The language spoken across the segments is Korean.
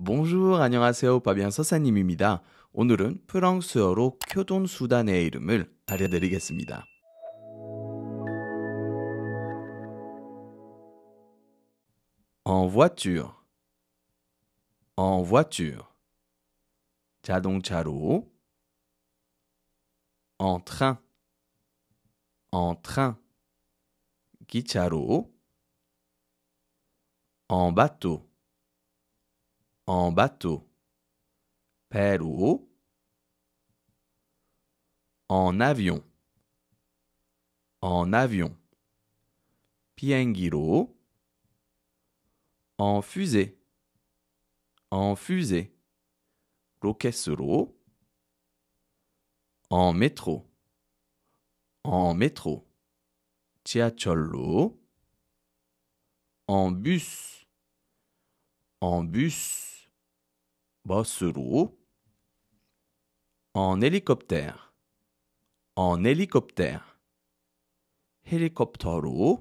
Bonjour, 안녕하세요. 바비안 선생님입니다. 오늘은 프랑스어로 교돈 수단의 이름을 알려드리겠습니다. En voiture. En voiture. 자동차로. En train. En train. 기차로. En bateau. en bateau. Pero en avion. En avion. Piengiro en fusée. En fusée. Roquesero en métro. En métro. Tiacholo en bus. En bus. En hélicoptère. En hélicoptère. Hélicoptère.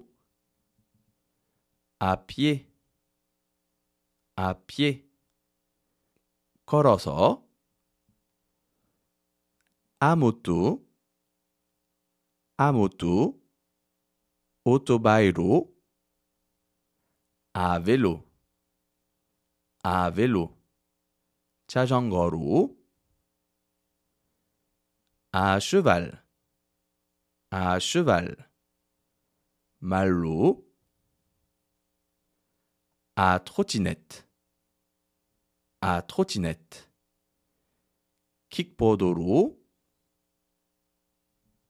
À pied. À pied. 걸어서. À moto. À moto. Autobairo. À vélo. À vélo. 자전거로 아슈발 아슈발 말로 아 트로티넷 아 트로티넷 킥보드로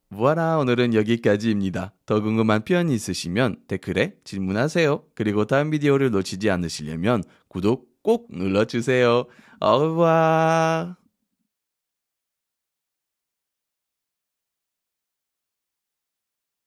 voilà, 오늘은 여기까지입니다. 더 궁금한 표현이 있으시면 댓글에 질문하세요. 그리고 다음 비디오를 놓치지 않으시려면 구독, 꼭 눌러주세요. au revoir.